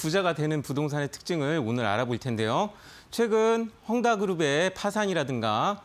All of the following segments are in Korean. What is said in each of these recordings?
부자가 되는 부동산의 특징을 오늘 알아볼 텐데요. 최근 헝다그룹의 파산이라든가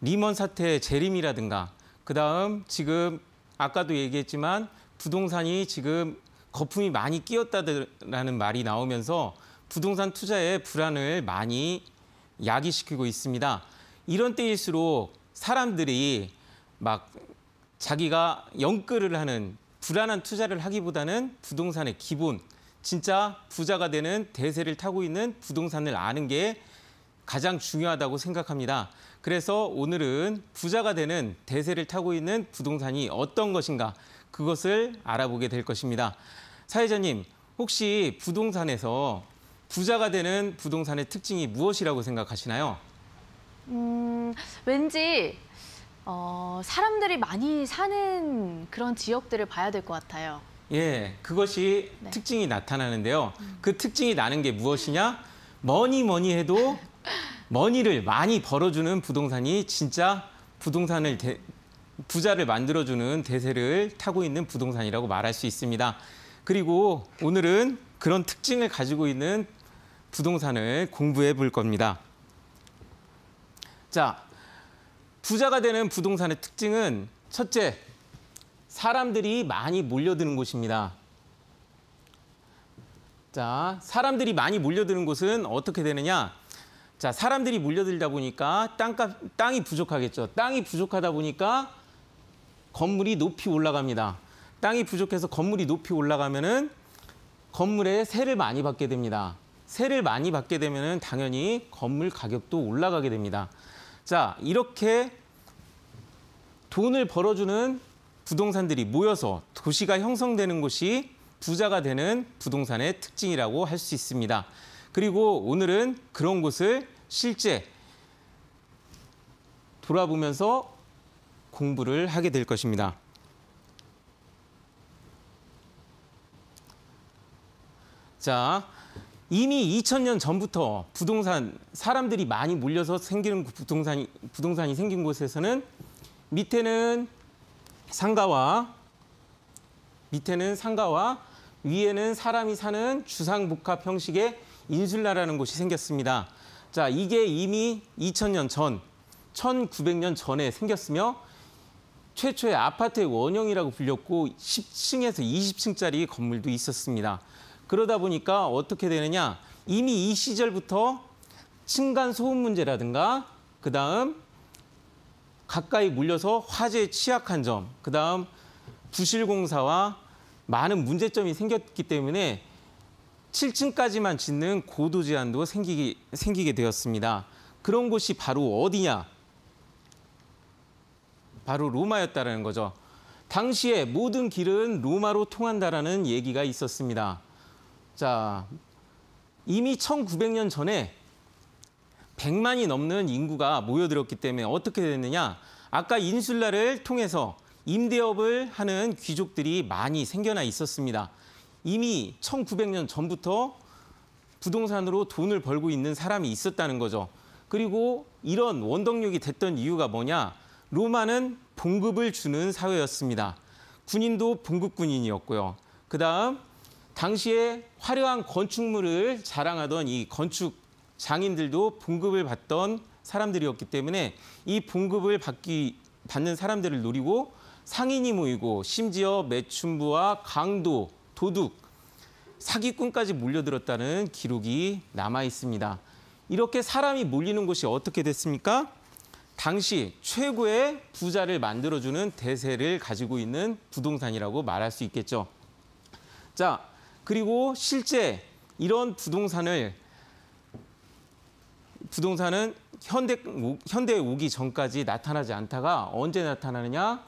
리먼 사태의 재림이라든가 그다음 지금 아까도 얘기했지만 부동산이 지금 거품이 많이 끼었다라는 말이 나오면서 부동산 투자의 불안을 많이 야기시키고 있습니다. 이런 때일수록 사람들이 막 자기가 영끌을 하는 불안한 투자를 하기보다는 부동산의 기본, 진짜 부자가 되는 대세를 타고 있는 부동산을 아는 게 가장 중요하다고 생각합니다. 그래서 오늘은 부자가 되는 대세를 타고 있는 부동산이 어떤 것인가 그것을 알아보게 될 것입니다. 사회자님, 혹시 부동산에서 부자가 되는 부동산의 특징이 무엇이라고 생각하시나요? 음, 왠지 어, 사람들이 많이 사는 그런 지역들을 봐야 될 것 같아요. 예, 그것이 네. 특징이 나타나는데요. 음. 그 특징이 나는 게 무엇이냐? 뭐니 뭐니 해도 머니를 많이 벌어주는 부동산이 진짜 부동산을 대, 부자를 만들어주는 대세를 타고 있는 부동산이라고 말할 수 있습니다. 그리고 오늘은 그런 특징을 가지고 있는 부동산을 공부해 볼 겁니다. 자, 부자가 되는 부동산의 특징은 첫째, 사람들이 많이 몰려드는 곳입니다. 자, 사람들이 많이 몰려드는 곳은 어떻게 되느냐? 자, 사람들이 몰려들다 보니까 땅값, 땅이 부족하겠죠. 땅이 부족하다 보니까 건물이 높이 올라갑니다. 땅이 부족해서 건물이 높이 올라가면은 건물에 세를 많이 받게 됩니다. 세를 많이 받게 되면은 당연히 건물 가격도 올라가게 됩니다. 자, 이렇게 돈을 벌어주는 부동산들이 모여서 도시가 형성되는 곳이 부자가 되는 부동산의 특징이라고 할 수 있습니다. 그리고 오늘은 그런 곳을 실제 돌아보면서 공부를 하게 될 것입니다. 자, 이미 2000년 전부터 부동산 사람들이 많이 몰려서 생기는 부동산이 부동산이 생긴 곳에서는 밑에는 상가와 밑에는 상가와 위에는 사람이 사는 주상복합 형식의 인슐라라는 곳이 생겼습니다. 자, 이게 이미 2000년 전, 1900년 전에 생겼으며 최초의 아파트의 원형이라고 불렸고 10층에서 20층짜리 건물도 있었습니다. 그러다 보니까 어떻게 되느냐? 이미 이 시절부터 층간 소음 문제라든가 그다음 가까이 물려서 화재에 취약한 점, 그다음 부실공사와 많은 문제점이 생겼기 때문에 7층까지만 짓는 고도 제한도 생기기, 생기게 되었습니다. 그런 곳이 바로 어디냐? 바로 로마였다라는 거죠. 당시에 모든 길은 로마로 통한다라는 얘기가 있었습니다. 자, 이미 1900년 전에 100만이 넘는 인구가 모여들었기 때문에 어떻게 됐느냐. 아까 인슐라를 통해서 임대업을 하는 귀족들이 많이 생겨나 있었습니다. 이미 1900년 전부터 부동산으로 돈을 벌고 있는 사람이 있었다는 거죠. 그리고 이런 원동력이 됐던 이유가 뭐냐. 로마는 봉급을 주는 사회였습니다. 군인도 봉급군인이었고요. 그다음 당시에 화려한 건축물을 자랑하던 이 건축 장인들도 봉급을 받던 사람들이었기 때문에 이 봉급을 받기 받는 사람들을 노리고 상인이 모이고 심지어 매춘부와 강도, 도둑, 사기꾼까지 몰려들었다는 기록이 남아 있습니다. 이렇게 사람이 몰리는 곳이 어떻게 됐습니까? 당시 최고의 부자를 만들어주는 대세를 가지고 있는 부동산이라고 말할 수 있겠죠. 자, 그리고 실제 이런 부동산을 부동산은 현대, 현대에 오기 전까지 나타나지 않다가 언제 나타나느냐?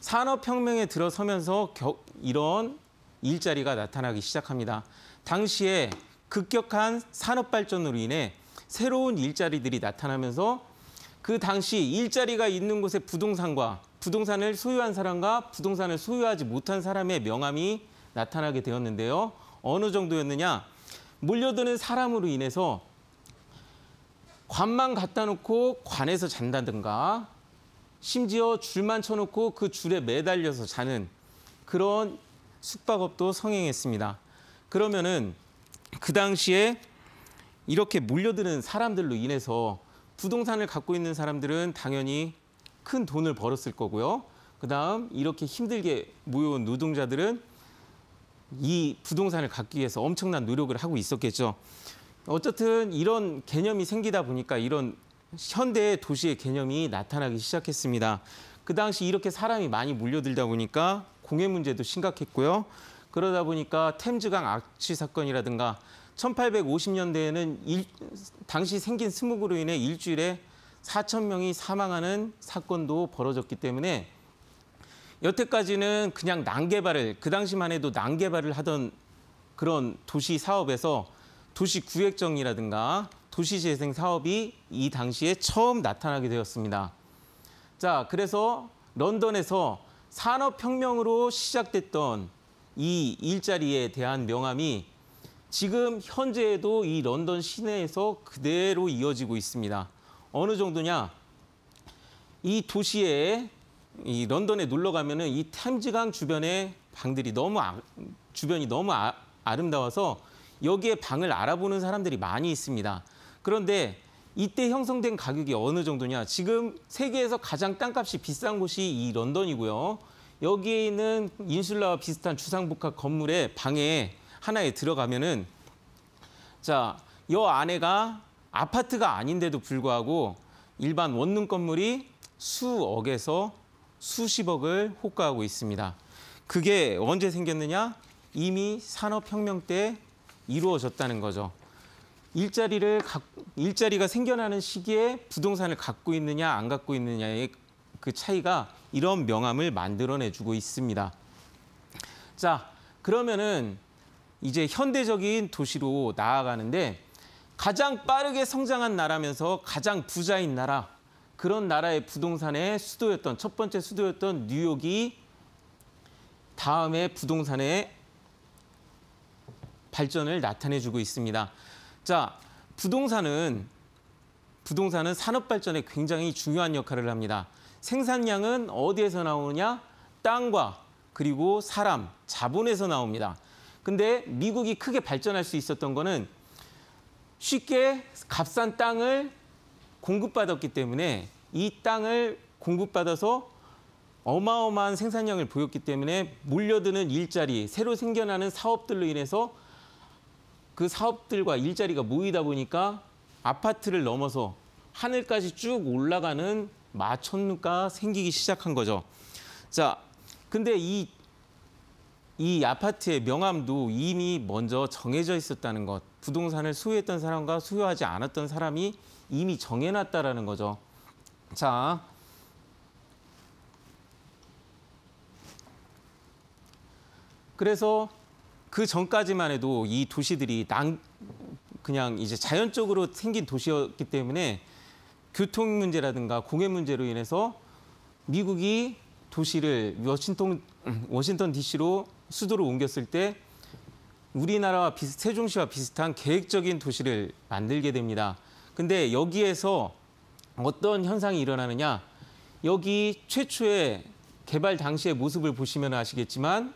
산업혁명에 들어서면서 겨, 이런 일자리가 나타나기 시작합니다. 당시에 급격한 산업발전으로 인해 새로운 일자리들이 나타나면서 그 당시 일자리가 있는 곳의 부동산과 부동산을 소유한 사람과 부동산을 소유하지 못한 사람의 명함이 나타나게 되었는데요. 어느 정도였느냐? 몰려드는 사람으로 인해서 관만 갖다 놓고 관에서 잔다든가 심지어 줄만 쳐놓고 그 줄에 매달려서 자는 그런 숙박업도 성행했습니다. 그러면은 그 당시에 이렇게 몰려드는 사람들로 인해서 부동산을 갖고 있는 사람들은 당연히 큰 돈을 벌었을 거고요. 그다음 이렇게 힘들게 모여온 노동자들은 이 부동산을 갖기 위해서 엄청난 노력을 하고 있었겠죠. 어쨌든 이런 개념이 생기다 보니까 이런 현대의 도시의 개념이 나타나기 시작했습니다. 그 당시 이렇게 사람이 많이 몰려들다 보니까 공해 문제도 심각했고요. 그러다 보니까 템즈강 악취 사건이라든가 1850년대에는 일, 당시 생긴 스모그로 인해 일주일에 4천 명이 사망하는 사건도 벌어졌기 때문에 여태까지는 그냥 난개발을 그 당시만 해도 난개발을 하던 그런 도시 사업에서 도시 구획정이라든가 도시재생 사업이 이 당시에 처음 나타나게 되었습니다. 자, 그래서 런던에서 산업혁명으로 시작됐던 이 일자리에 대한 명함이 지금 현재에도 이 런던 시내에서 그대로 이어지고 있습니다. 어느 정도냐? 이 도시에 이 런던에 놀러 가면은 이 템즈강 주변에 방들이 너무 아, 주변이 너무 아, 아름다워서 여기에 방을 알아보는 사람들이 많이 있습니다. 그런데 이때 형성된 가격이 어느 정도냐. 지금 세계에서 가장 땅값이 비싼 곳이 이 런던이고요. 여기에 있는 인슐라와 비슷한 주상복합 건물의 방에 하나에 들어가면은 자, 여 안에가 아파트가 아닌데도 불구하고 일반 원룸 건물이 수억에서 수십억을 호가하고 있습니다. 그게 언제 생겼느냐? 이미 산업혁명 때 이루어졌다는 거죠. 일자리를 가, 일자리가 생겨나는 시기에 부동산을 갖고 있느냐 안 갖고 있느냐의 그 차이가 이런 명암을 만들어내주고 있습니다. 자, 그러면은 이제 현대적인 도시로 나아가는데 가장 빠르게 성장한 나라면서 가장 부자인 나라 그런 나라의 부동산의 수도였던 첫 번째 수도였던 뉴욕이 다음에 부동산의 발전을 나타내주고 있습니다. 자, 부동산은 부동산은 산업 발전에 굉장히 중요한 역할을 합니다. 생산량은 어디에서 나오느냐? 땅과 그리고 사람, 자본에서 나옵니다. 근데 미국이 크게 발전할 수 있었던 거는 쉽게 값싼 땅을 공급받았기 때문에 이 땅을 공급받아서 어마어마한 생산량을 보였기 때문에 몰려드는 일자리, 새로 생겨나는 사업들로 인해서 그 사업들과 일자리가 모이다 보니까 아파트를 넘어서 하늘까지 쭉 올라가는 마천루가 생기기 시작한 거죠. 자, 근데 이, 이 아파트의 명함도 이미 먼저 정해져 있었다는 것. 부동산을 소유했던 사람과 소유하지 않았던 사람이 이미 정해놨다라는 거죠. 자, 그래서 그 전까지만 해도 이 도시들이 난 그냥 이제 자연적으로 생긴 도시였기 때문에 교통 문제라든가 공해 문제로 인해서 미국이 도시를 워싱턴 워싱턴 D.C.로 수도로 옮겼을 때 우리나라와 비슷, 세종시와 비슷한 계획적인 도시를 만들게 됩니다. 근데 여기에서 어떤 현상이 일어나느냐? 여기 최초의 개발 당시의 모습을 보시면 아시겠지만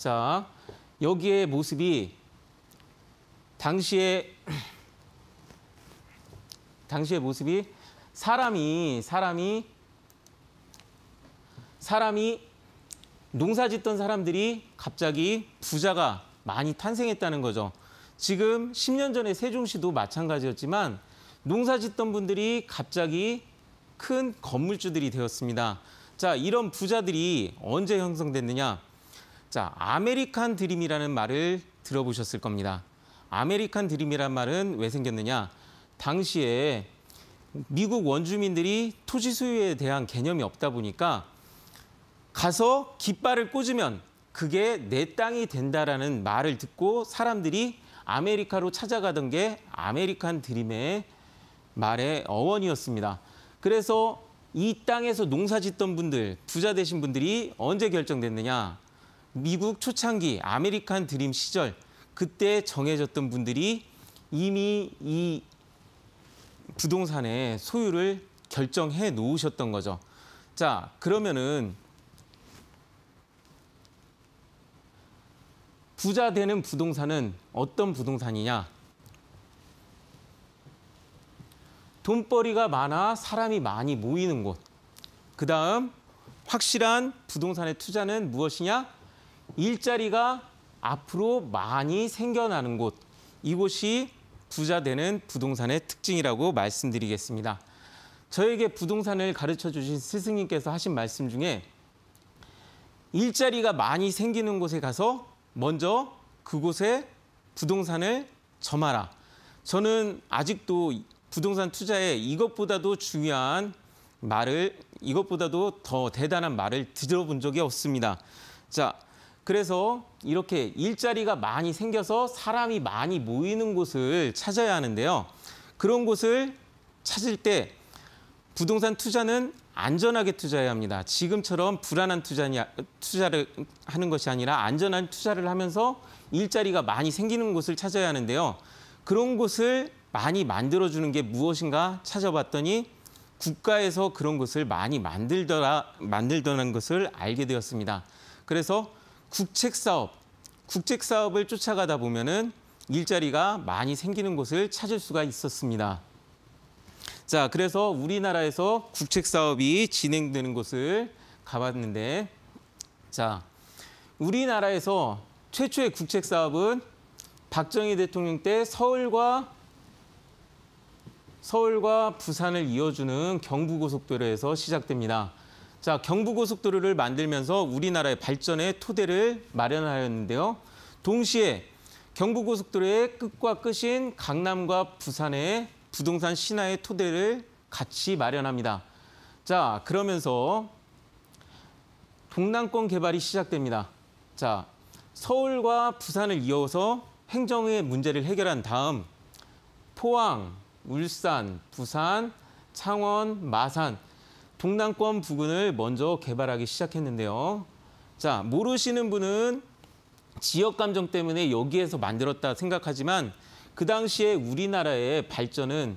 자, 여기에 모습이 당시에 당시의 모습이 사람이 사람이 사람이 농사 짓던 사람들이 갑자기 부자가 많이 탄생했다는 거죠. 지금 10년 전에 세종시도 마찬가지였지만 농사 짓던 분들이 갑자기 큰 건물주들이 되었습니다. 자, 이런 부자들이 언제 형성됐느냐? 자, 아메리칸 드림이라는 말을 들어보셨을 겁니다. 아메리칸 드림이란 말은 왜 생겼느냐? 당시에 미국 원주민들이 토지 소유에 대한 개념이 없다 보니까 가서 깃발을 꽂으면 그게 내 땅이 된다라는 말을 듣고 사람들이 아메리카로 찾아가던 게 아메리칸 드림의 말의 어원이었습니다. 그래서 이 땅에서 농사 짓던 분들, 부자 되신 분들이 언제 결정됐느냐? 미국 초창기 아메리칸 드림 시절 그때 정해졌던 분들이 이미 이 부동산의 소유를 결정해 놓으셨던 거죠. 자, 그러면은 부자 되는 부동산은 어떤 부동산이냐? 돈벌이가 많아 사람이 많이 모이는 곳. 그 다음 확실한 부동산의 투자는 무엇이냐? 일자리가 앞으로 많이 생겨나는 곳, 이곳이 부자되는 부동산의 특징이라고 말씀드리겠습니다. 저에게 부동산을 가르쳐 주신 스승님께서 하신 말씀 중에 일자리가 많이 생기는 곳에 가서 먼저 그곳에 부동산을 점하라. 저는 아직도 부동산 투자에 이것보다도 중요한 말을 이것보다도 더 대단한 말을 들어본 적이 없습니다. 자, 그래서 이렇게 일자리가 많이 생겨서 사람이 많이 모이는 곳을 찾아야 하는데요. 그런 곳을 찾을 때 부동산 투자는 안전하게 투자해야 합니다. 지금처럼 불안한 투자냐, 투자를 하는 것이 아니라 안전한 투자를 하면서 일자리가 많이 생기는 곳을 찾아야 하는데요. 그런 곳을 많이 만들어주는 게 무엇인가 찾아봤더니 국가에서 그런 곳을 많이 만들더라, 만들더라는 것을 알게 되었습니다. 그래서 국책 사업, 국책 사업을 쫓아가다 보면은 일자리가 많이 생기는 곳을 찾을 수가 있었습니다. 자, 그래서 우리나라에서 국책 사업이 진행되는 곳을 가봤는데 자, 우리나라에서 최초의 국책 사업은 박정희 대통령 때 서울과 서울과 부산을 이어주는 경부고속도로에서 시작됩니다. 자, 경부고속도로를 만들면서 우리나라의 발전의 토대를 마련하였는데요. 동시에 경부고속도로의 끝과 끝인 강남과 부산의 부동산 신화의 토대를 같이 마련합니다. 자, 그러면서 동남권 개발이 시작됩니다. 자, 서울과 부산을 이어서 행정의 문제를 해결한 다음 포항, 울산, 부산, 창원, 마산 동남권 부근을 먼저 개발하기 시작했는데요. 자, 모르시는 분은 지역 감정 때문에 여기에서 만들었다 생각하지만 그 당시에 우리나라의 발전은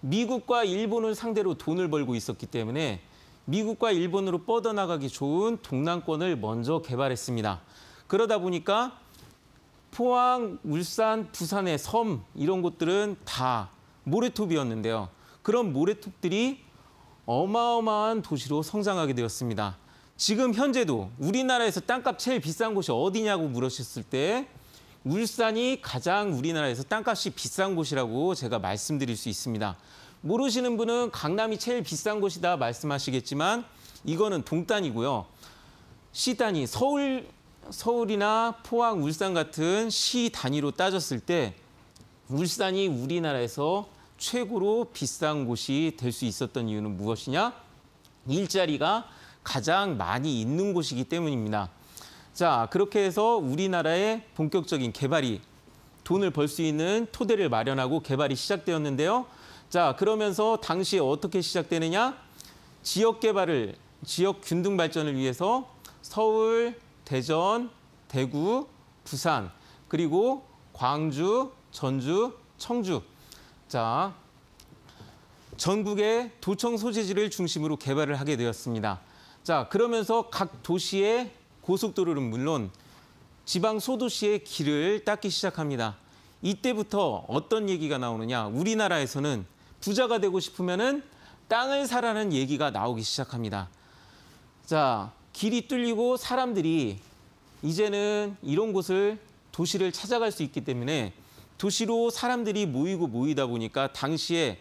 미국과 일본을 상대로 돈을 벌고 있었기 때문에 미국과 일본으로 뻗어나가기 좋은 동남권을 먼저 개발했습니다. 그러다 보니까 포항, 울산, 부산의 섬 이런 곳들은 다 모래톱이었는데요. 그런 모래톱들이 어마어마한 도시로 성장하게 되었습니다. 지금 현재도 우리나라에서 땅값 제일 비싼 곳이 어디냐고 물으셨을 때 울산이 가장 우리나라에서 땅값이 비싼 곳이라고 제가 말씀드릴 수 있습니다. 모르시는 분은 강남이 제일 비싼 곳이다 말씀하시겠지만 이거는 동단이고요. 시단이 서울, 서울이나 포항, 울산 같은 시 단위로 따졌을 때 울산이 우리나라에서 최고로 비싼 곳이 될 수 있었던 이유는 무엇이냐? 일자리가 가장 많이 있는 곳이기 때문입니다. 자, 그렇게 해서 우리나라의 본격적인 개발이 돈을 벌 수 있는 토대를 마련하고 개발이 시작되었는데요. 자, 그러면서 당시에 어떻게 시작되느냐? 지역 개발을, 지역 균등 발전을 위해서 서울, 대전, 대구, 부산, 그리고 광주, 전주, 청주 자, 전국의 도청 소재지를 중심으로 개발을 하게 되었습니다. 자, 그러면서 각 도시의 고속도로는 물론 지방 소도시의 길을 닦기 시작합니다. 이때부터 어떤 얘기가 나오느냐. 우리나라에서는 부자가 되고 싶으면은 땅을 사라는 얘기가 나오기 시작합니다. 자, 길이 뚫리고 사람들이 이제는 이런 곳을 도시를 찾아갈 수 있기 때문에 도시로 사람들이 모이고 모이다 보니까 당시에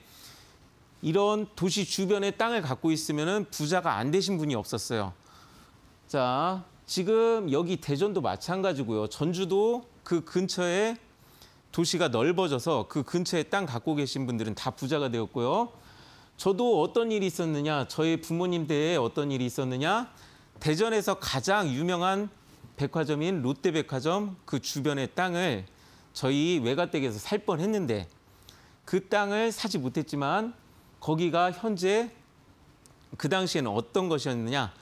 이런 도시 주변에 땅을 갖고 있으면 부자가 안 되신 분이 없었어요. 자, 지금 여기 대전도 마찬가지고요. 전주도 그 근처에 도시가 넓어져서 그 근처에 땅 갖고 계신 분들은 다 부자가 되었고요. 저도 어떤 일이 있었느냐, 저희 부모님 대에 어떤 일이 있었느냐, 대전에서 가장 유명한 백화점인 롯데백화점 그 주변의 땅을 저희 외가댁에서 살 뻔했는데 그 땅을 사지 못했지만 거기가 현재 그 당시에는 어떤 것이었느냐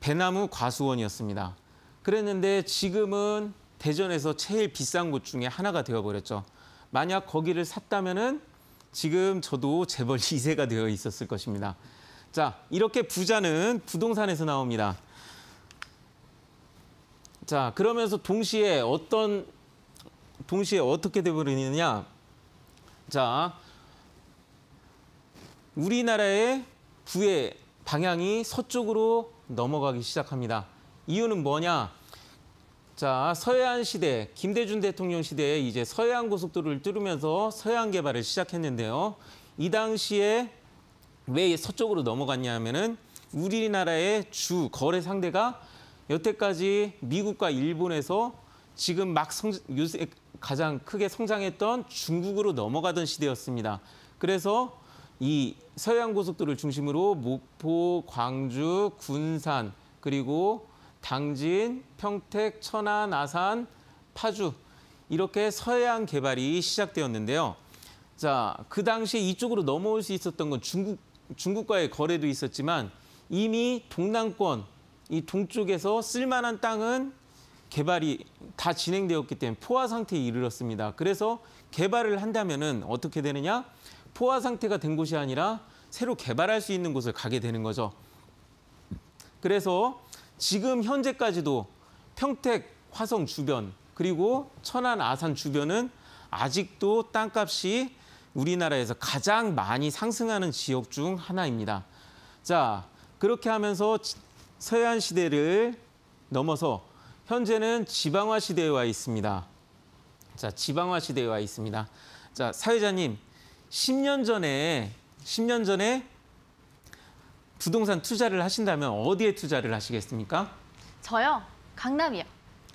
배나무 과수원이었습니다. 그랬는데 지금은 대전에서 제일 비싼 곳 중에 하나가 되어버렸죠. 만약 거기를 샀다면은 지금 저도 재벌 2세가 되어 있었을 것입니다. 자, 이렇게 부자는 부동산에서 나옵니다. 자, 그러면서 동시에 어떤 동시에 어떻게 돼버리느냐. 자, 우리나라의 부의 방향이 서쪽으로 넘어가기 시작합니다. 이유는 뭐냐? 자, 서해안 시대, 김대중 대통령 시대에 이제 서해안 고속도로를 뚫으면서 서해안 개발을 시작했는데요. 이 당시에 왜 서쪽으로 넘어갔냐 하면은 우리나라의 주 거래 상대가 여태까지 미국과 일본에서 지금 막 성, 요새 가장 크게 성장했던 중국으로 넘어가던 시대였습니다. 그래서 이 서해안 고속도로를 중심으로 목포, 광주, 군산 그리고 당진, 평택, 천안, 아산, 파주 이렇게 서해안 개발이 시작되었는데요. 자, 그 당시에 이쪽으로 넘어올 수 있었던 건 중국 중국과의 거래도 있었지만 이미 동남권 이 동쪽에서 쓸만한 땅은 개발이 다 진행되었기 때문에 포화 상태에 이르렀습니다. 그래서 개발을 한다면은 어떻게 되느냐? 포화 상태가 된 곳이 아니라 새로 개발할 수 있는 곳을 가게 되는 거죠. 그래서 지금 현재까지도 평택 화성 주변 그리고 천안 아산 주변은 아직도 땅값이 우리나라에서 가장 많이 상승하는 지역 중 하나입니다. 자, 그렇게 하면서 서해안 시대를 넘어서 현재는 지방화 시대에 와 있습니다. 자, 지방화 시대에 와 있습니다. 자, 사회자님, 10년 전에 10년 전에 부동산 투자를 하신다면 어디에 투자를 하시겠습니까? 저요. 강남이요.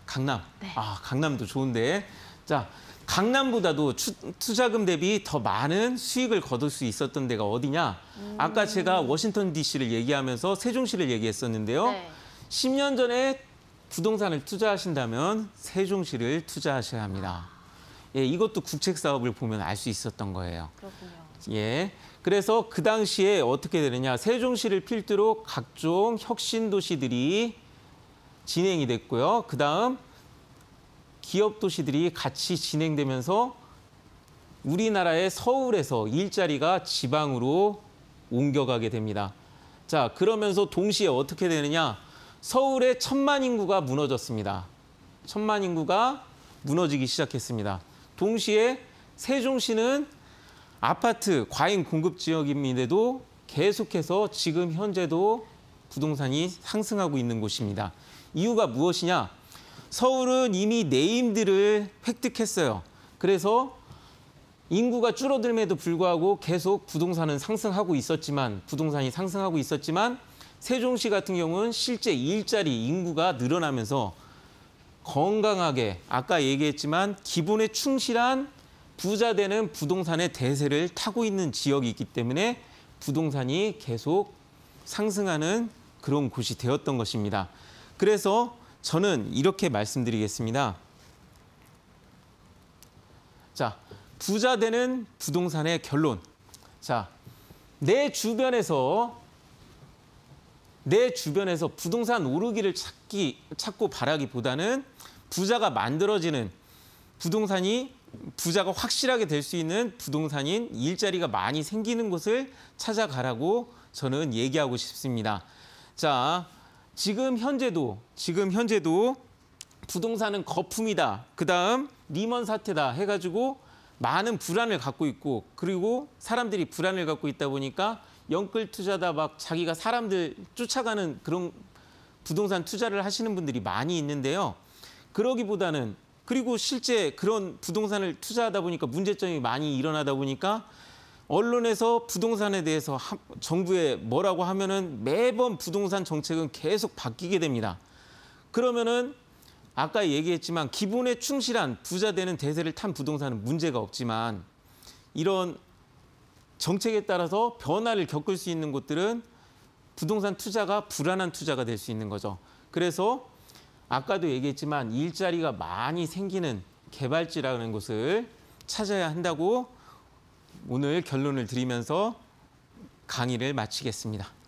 강남. 네. 아, 강남도 좋은데. 자, 강남보다도 추, 투자금 대비 더 많은 수익을 거둘 수 있었던 데가 어디냐? 음... 아까 제가 음. 워싱턴 DC를 얘기하면서 세종시를 얘기했었는데요. 네. 10년 전에 부동산을 투자하신다면 세종시를 투자하셔야 합니다. 예, 이것도 국책 사업을 보면 알 수 있었던 거예요. 그렇군요. 예. 그래서 그 당시에 어떻게 되느냐. 세종시를 필두로 각종 혁신 도시들이 진행이 됐고요. 그다음 기업 도시들이 같이 진행되면서 우리나라의 서울에서 일자리가 지방으로 옮겨가게 됩니다. 자, 그러면서 동시에 어떻게 되느냐. 서울의 천만 인구가 무너졌습니다. 천만 인구가 무너지기 시작했습니다. 동시에 세종시는 아파트 과잉 공급 지역임에도 계속해서 지금 현재도 부동산이 상승하고 있는 곳입니다. 이유가 무엇이냐? 서울은 이미 네임들을 획득했어요. 그래서 인구가 줄어들음도 불구하고 계속 부동산은 상승하고 있었지만 부동산이 상승하고 있었지만 세종시 같은 경우는 실제 일자리 인구가 늘어나면서 건강하게 아까 얘기했지만 기본에 충실한 부자 되는 부동산의 대세를 타고 있는 지역이 있기 때문에 부동산이 계속 상승하는 그런 곳이 되었던 것입니다. 그래서 저는 이렇게 말씀드리겠습니다. 자, 부자 되는 부동산의 결론. 자, 내 주변에서 내 주변에서 부동산 오르기를 찾기, 찾고 바라기보다는 부자가 만들어지는 부동산이 부자가 확실하게 될 수 있는 부동산인 일자리가 많이 생기는 곳을 찾아가라고 저는 얘기하고 싶습니다. 자, 지금 현재도 지금 현재도 부동산은 거품이다. 그다음 리먼 사태다 해 가지고 많은 불안을 갖고 있고 그리고 사람들이 불안을 갖고 있다 보니까 영끌 투자다 막 자기가 사람들 쫓아가는 그런 부동산 투자를 하시는 분들이 많이 있는데요. 그러기보다는 그리고 실제 그런 부동산을 투자하다 보니까 문제점이 많이 일어나다 보니까 언론에서 부동산에 대해서 정부에 뭐라고 하면은 매번 부동산 정책은 계속 바뀌게 됩니다. 그러면은 아까 얘기했지만 기본에 충실한 부자 되는 대세를 탄 부동산은 문제가 없지만 이런 정책에 따라서 변화를 겪을 수 있는 곳들은 부동산 투자가 불안한 투자가 될 수 있는 거죠. 그래서 아까도 얘기했지만 일자리가 많이 생기는 개발지라는 곳을 찾아야 한다고 오늘 결론을 드리면서 강의를 마치겠습니다.